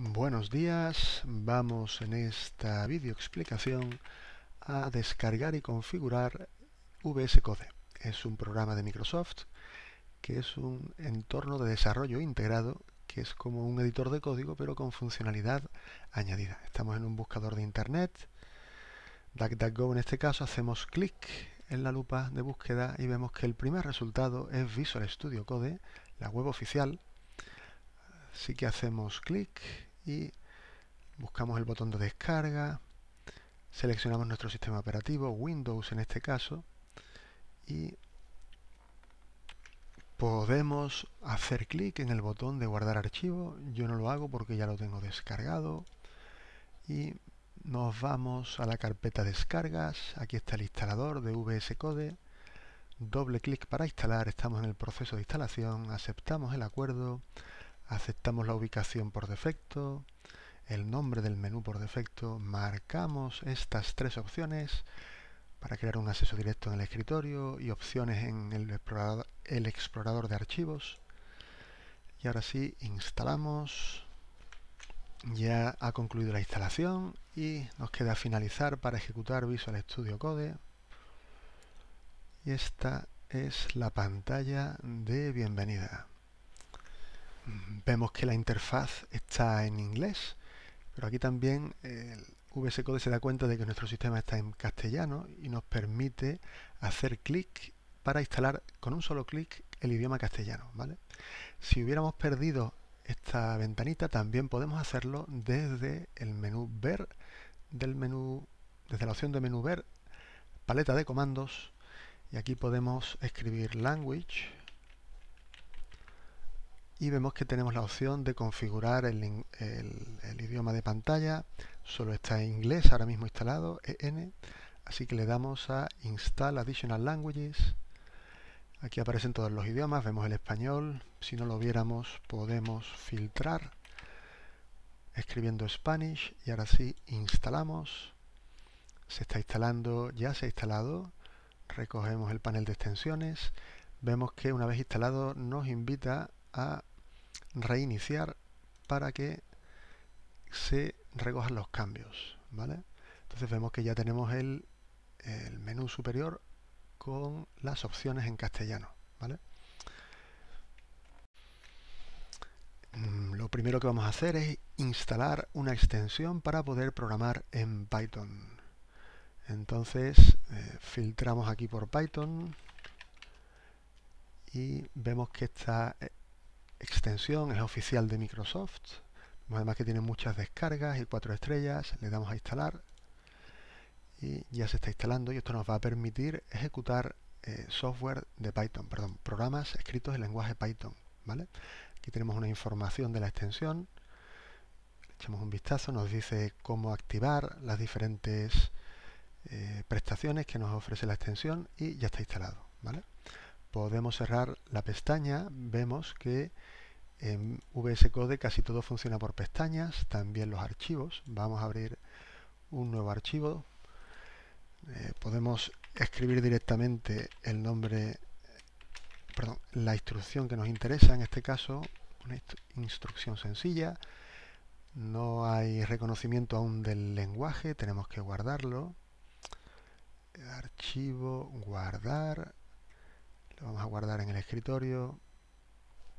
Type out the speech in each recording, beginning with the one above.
Buenos días, vamos en esta explicación a descargar y configurar VS Code. Es un programa de Microsoft que es un entorno de desarrollo integrado que es como un editor de código pero con funcionalidad añadida. Estamos en un buscador de internet, DuckDuckGo en este caso, hacemos clic en la lupa de búsqueda y vemos que el primer resultado es Visual Studio Code, la web oficial. Así que hacemos clic y buscamos el botón de descarga, seleccionamos nuestro sistema operativo, Windows en este caso, y podemos hacer clic en el botón de guardar archivo. Yo no lo hago porque ya lo tengo descargado. Y nos vamos a la carpeta descargas. Aquí está el instalador de VS Code. Doble clic para instalar. Estamos en el proceso de instalación. Aceptamos el acuerdo aceptamos la ubicación por defecto, el nombre del menú por defecto, marcamos estas tres opciones para crear un acceso directo en el escritorio y opciones en el explorador, de archivos. Y ahora sí, instalamos. Ya ha concluido la instalación y nos queda finalizar para ejecutar Visual Studio Code. Y esta es la pantalla de bienvenida. Mm, vemos que la interfaz está en inglés, pero aquí también el vs code se da cuenta de que nuestro sistema está en castellano y nos permite hacer clic para instalar con un solo clic el idioma castellano. ¿vale? Si hubiéramos perdido esta ventanita, también podemos hacerlo desde el menú ver, del menú, desde la opción de menú ver, paleta de comandos, y aquí podemos escribir language, y vemos que tenemos la opción de configurar el, idioma de pantalla. Solo está en inglés ahora mismo instalado, EN. Así que le damos a Install Additional Languages. Aquí aparecen todos los idiomas, vemos el español. Si no lo viéramos, podemos filtrar escribiendo Spanish y ahora sí instalamos. Se está instalando, ya se ha instalado. Recogemos el panel de extensiones. Vemos que una vez instalado nos invita a reiniciar para que se recojan los cambios, ¿vale? Entonces vemos que ya tenemos el, menú superior con las opciones en castellano, ¿vale? Mm, lo primero que vamos a hacer es instalar una extensión para poder programar en Python. Entonces eh, filtramos aquí por Python y vemos que está... Eh, extensión es oficial de Microsoft. Además que tiene muchas descargas y cuatro estrellas. Le damos a instalar y ya se está instalando y esto nos va a permitir ejecutar eh, software de Python, perdón, programas escritos en lenguaje Python. ¿vale? Aquí tenemos una información de la extensión. Echamos un vistazo, nos dice cómo activar las diferentes eh, prestaciones que nos ofrece la extensión y ya está instalado. ¿vale? podemos cerrar la pestaña, vemos que en VS Code casi todo funciona por pestañas, también los archivos. Vamos a abrir un nuevo archivo. Eh, podemos escribir directamente el nombre, perdón, la instrucción que nos interesa, en este caso una instrucción sencilla. No hay reconocimiento aún del lenguaje, tenemos que guardarlo. Archivo, guardar, lo vamos a guardar en el escritorio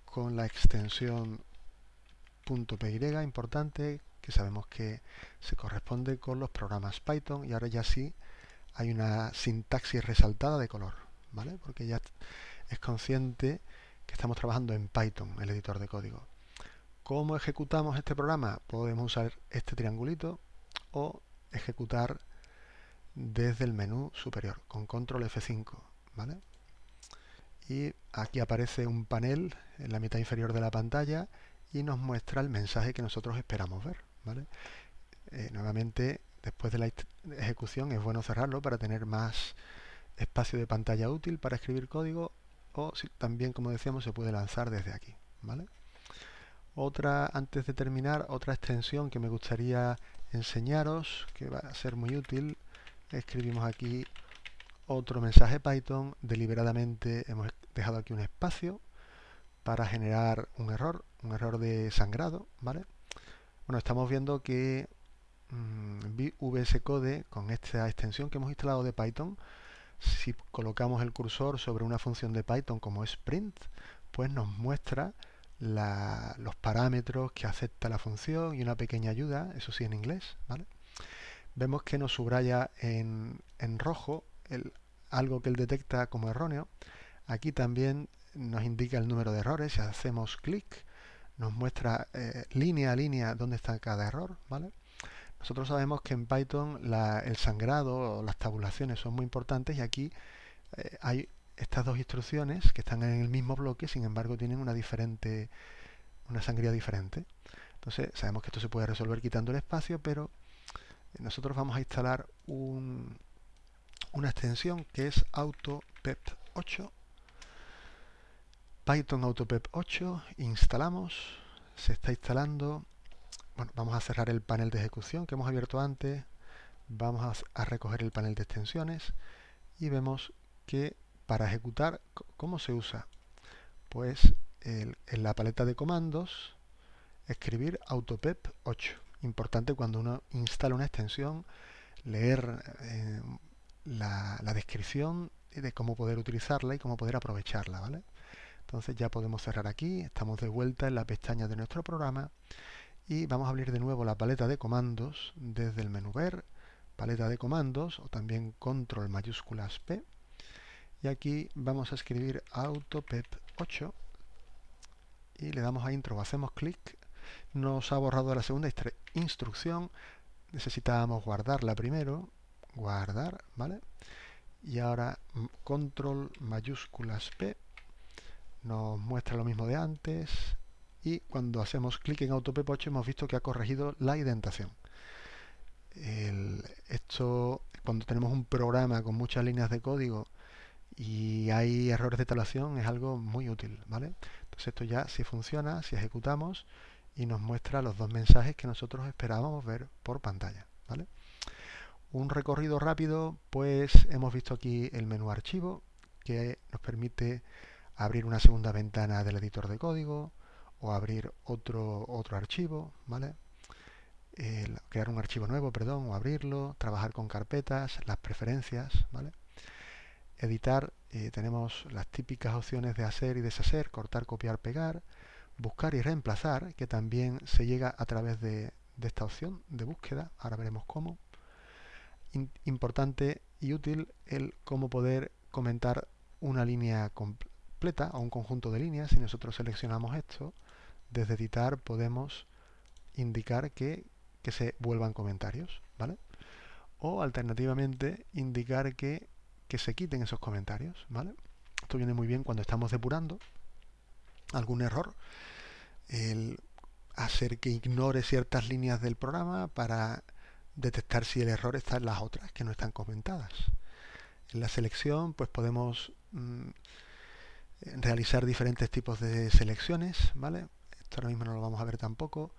con la extensión .py importante que sabemos que se corresponde con los programas Python y ahora ya sí hay una sintaxis resaltada de color, ¿vale? Porque ya es consciente que estamos trabajando en Python, el editor de código. ¿Cómo ejecutamos este programa? Podemos usar este triangulito o ejecutar desde el menú superior con control F5, ¿vale? y aquí aparece un panel en la mitad inferior de la pantalla y nos muestra el mensaje que nosotros esperamos ver. Eh, nuevamente, después de la ejecución es bueno cerrarlo para tener más espacio de pantalla útil para escribir código o también, como decíamos, se puede lanzar desde aquí. ¿vale? Otra, antes de terminar, otra extensión que me gustaría enseñaros, que va a ser muy útil, escribimos aquí otro mensaje Python. Deliberadamente hemos dejado aquí un espacio para generar un error, un error de sangrado, ¿vale? Bueno, estamos viendo que mm, VS Code con esta extensión que hemos instalado de Python, si colocamos el cursor sobre una función de Python como es print, pues nos muestra los parámetros que acepta la función y una pequeña ayuda, eso sí en inglés, ¿vale? Vemos que nos subraya en, en rojo algo que él detecta como erróneo. Aquí también nos indica el número de errores. Si hacemos clic, nos muestra eh, línea a línea dónde está cada error. ¿vale? Nosotros sabemos que en Python el sangrado o las tabulaciones son muy importantes y aquí eh, hay estas dos instrucciones que están en el mismo bloque, sin embargo tienen una diferente una sangría diferente. Entonces sabemos que esto se puede resolver quitando el espacio, pero nosotros vamos a instalar un, una extensión que es AutoPEP8. Python AutoPEP8, instalamos, se está instalando. Bueno, vamos a cerrar el panel de ejecución que hemos abierto antes. Vamos a, recoger el panel de extensiones y vemos que para ejecutar, ¿cómo se usa? Pues en la paleta de comandos, escribir AutoPEP8. Importante cuando uno instala una extensión, leer eh, la, descripción de cómo poder utilizarla y cómo poder aprovecharla, ¿vale? Entonces ya podemos cerrar aquí, estamos de vuelta en la pestaña de nuestro programa y vamos a abrir de nuevo la paleta de comandos desde el menú ver, paleta de comandos o también control mayúsculas P y aquí vamos a escribir autopep 8 y le damos a intro hacemos clic, nos ha borrado la segunda instrucción, necesitábamos guardarla primero guardar, ¿vale? Y ahora mm, control mayúsculas P nos muestra lo mismo de antes y cuando hacemos clic en AutoPepoche hemos visto que ha corregido la indentación. esto, cuando tenemos un programa con muchas líneas de código y hay errores de instalación es algo muy útil, ¿vale? Entonces esto ya si funciona, si ejecutamos y nos muestra los dos mensajes que nosotros esperábamos ver por pantalla, ¿vale? Un recorrido rápido, pues hemos visto aquí el menú archivo que nos permite abrir una segunda ventana del editor de código o abrir otro, otro archivo, ¿vale? crear un archivo nuevo, perdón, o abrirlo, trabajar con carpetas, las preferencias, Editar, eh, tenemos las típicas opciones de hacer y deshacer, cortar, copiar, pegar, buscar y reemplazar, que también se llega a través de esta opción de búsqueda, ahora veremos cómo importante y útil el cómo poder comentar una línea completa o un conjunto de líneas. Si nosotros seleccionamos esto, desde editar podemos indicar que, que se vuelvan comentarios, ¿vale? O alternativamente indicar que, que se quiten esos comentarios, ¿vale? Esto viene muy bien cuando estamos depurando algún error. El hacer que ignore ciertas líneas del programa para detectar si el error está en las otras que no están comentadas. En la selección pues podemos mm, realizar diferentes tipos de selecciones, ¿vale? Esto ahora mismo no lo vamos a ver tampoco.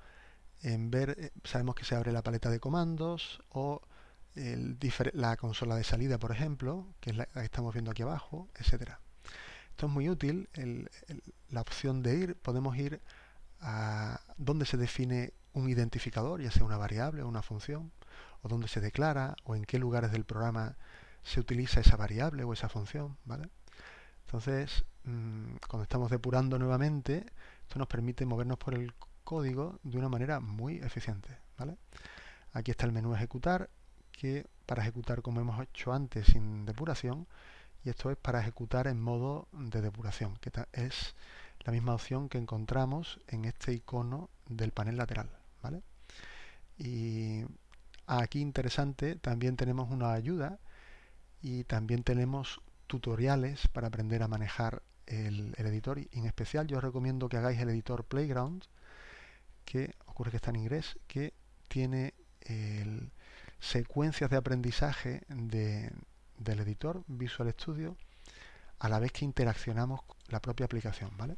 En ver, eh, sabemos que se abre la paleta de comandos o la consola de salida, por ejemplo, que es la que estamos viendo aquí abajo, etcétera. Esto es muy útil, la opción de ir, podemos ir a donde se define un identificador, ya sea una variable o una función, o dónde se declara o en qué lugares del programa se utiliza esa variable o esa función, ¿vale? Entonces, mm, cuando estamos depurando nuevamente, esto nos permite movernos por el código de una manera muy eficiente, ¿vale? Aquí está el menú ejecutar, que para ejecutar como hemos hecho antes sin depuración, y esto es para ejecutar en modo de depuración, que es la misma opción que encontramos en este icono del panel lateral, ¿vale? Y Aquí interesante, también tenemos una ayuda y también tenemos tutoriales para aprender a manejar el, editor. Y en especial yo os recomiendo que hagáis el editor Playground, que ocurre que está en inglés, que tiene secuencias de aprendizaje del editor Visual Studio a la vez que interaccionamos la propia aplicación. ¿vale?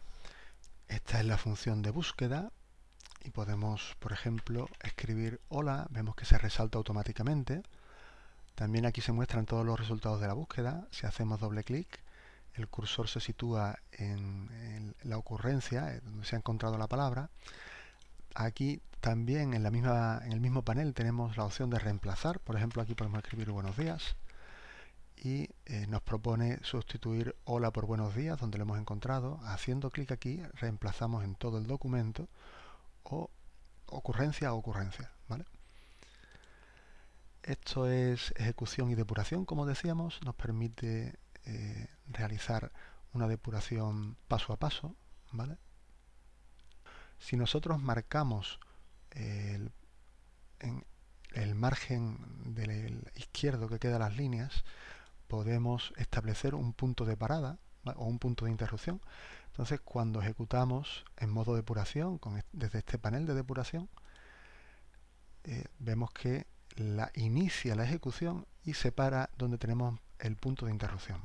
Esta es la función de búsqueda y podemos, por ejemplo, escribir hola, vemos que se resalta automáticamente. También aquí se muestran todos los resultados de la búsqueda. Si hacemos doble clic, el cursor se sitúa en, la ocurrencia, eh, donde se ha encontrado la palabra. Aquí también en, en el mismo panel tenemos la opción de reemplazar. Por ejemplo, aquí podemos escribir buenos días. Y eh, nos propone sustituir hola por buenos días, donde lo hemos encontrado. Haciendo clic aquí, reemplazamos en todo el documento o ocurrencia a ocurrencia. ¿vale? Esto es ejecución y depuración, como decíamos, nos permite eh, realizar una depuración paso a paso. Si nosotros marcamos el, margen del izquierdo que queda las líneas, podemos establecer un punto de parada o un punto de interrupción entonces, cuando ejecutamos en modo depuración, desde este panel de depuración, eh, vemos que la inicia la ejecución y se para donde tenemos el punto de interrupción.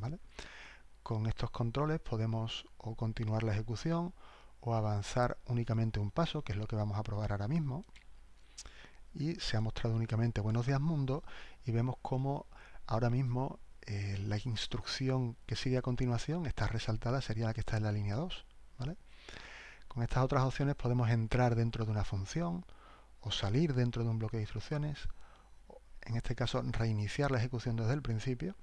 Con estos controles podemos o continuar la ejecución o avanzar únicamente un paso, que es lo que vamos a probar ahora mismo. Y se ha mostrado únicamente Buenos días mundo y vemos cómo ahora mismo eh, la instrucción que sigue a continuación, está resaltada, sería la que está en la línea 2. Con estas otras opciones podemos entrar dentro de una función o salir dentro de un bloque de instrucciones, en este caso reiniciar la ejecución desde el principio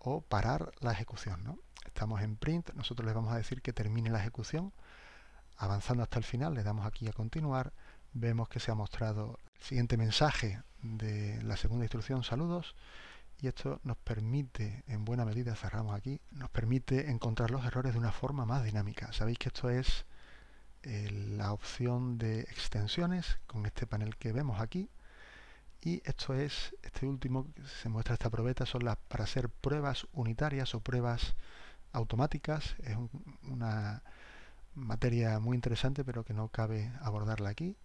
o parar la ejecución. ¿no? Estamos en print, nosotros les vamos a decir que termine la ejecución. Avanzando hasta el final, le damos aquí a continuar, vemos que se ha mostrado el siguiente mensaje de la segunda instrucción, saludos, y esto nos permite, en buena medida, cerramos aquí, nos permite encontrar los errores de una forma más dinámica. Sabéis que esto es eh, la opción de extensiones con este panel que vemos aquí y esto es, este último que se muestra esta probeta son las para hacer pruebas unitarias o pruebas automáticas. Es una materia muy interesante pero que no cabe abordarla aquí.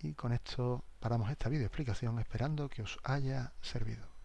Y con esto paramos esta explicación esperando que os haya servido.